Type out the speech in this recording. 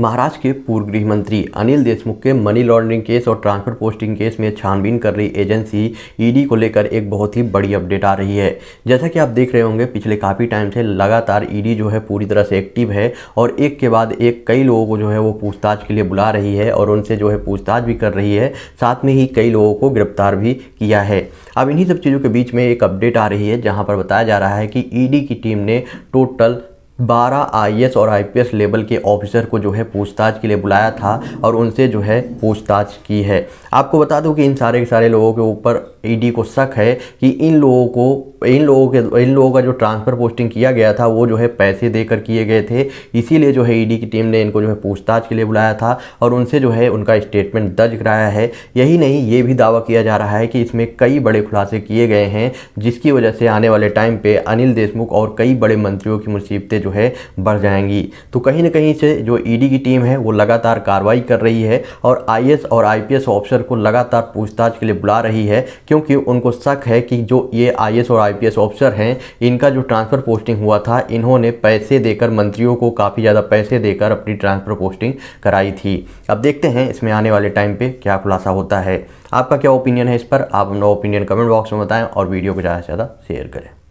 महाराष्ट्र के पूर्व गृह मंत्री अनिल देशमुख के मनी लॉन्ड्रिंग केस और ट्रांसफर पोस्टिंग केस में छानबीन कर रही एजेंसी ईडी को लेकर एक बहुत ही बड़ी अपडेट आ रही है जैसा कि आप देख रहे होंगे पिछले काफ़ी टाइम से लगातार ईडी जो है पूरी तरह से एक्टिव है और एक के बाद एक कई लोगों को जो है वो पूछताछ के लिए बुला रही है और उनसे जो है पूछताछ भी कर रही है साथ में ही कई लोगों को गिरफ्तार भी किया है अब इन्हीं सब चीज़ों के बीच में एक अपडेट आ रही है जहाँ पर बताया जा रहा है कि ईडी की टीम ने टोटल बारह आई और आई लेवल के ऑफिसर को जो है पूछताछ के लिए बुलाया था और उनसे जो है पूछताछ की है आपको बता दूं कि इन सारे के सारे लोगों के ऊपर ईडी को शक है कि इन लोगों को इन लोगों के इन लोगों का जो ट्रांसफ़र पोस्टिंग किया गया था वो जो है पैसे देकर किए गए थे इसीलिए जो है ईडी की टीम ने इनको जो है पूछताछ के लिए बुलाया था और उनसे जो है उनका स्टेटमेंट दर्ज कराया है यही नहीं ये भी दावा किया जा रहा है कि इसमें कई बड़े खुलासे किए गए हैं जिसकी वजह से आने वाले टाइम पर अनिल देशमुख और कई बड़े मंत्रियों की मुसीबतें जो है बढ़ जाएंगी तो कहीं ना कहीं से जो ईडी e की टीम है वो लगातार कार्रवाई कर रही है और आईएएस और आईपीएस ऑफिसर को लगातार पूछताछ के लिए बुला रही है क्योंकि उनको शक है कि जो ये आई और आईपीएस ऑफिसर हैं इनका जो ट्रांसफ़र पोस्टिंग हुआ था इन्होंने पैसे देकर मंत्रियों को काफ़ी ज़्यादा पैसे देकर अपनी ट्रांसफ़र पोस्टिंग कराई थी अब देखते हैं इसमें आने वाले टाइम पे क्या खुलासा होता है आपका क्या ओपिनियन है इस पर आप अपना ओपिनियन कमेंट बॉक्स में बताएं और वीडियो को ज़्यादा से ज़्यादा शेयर करें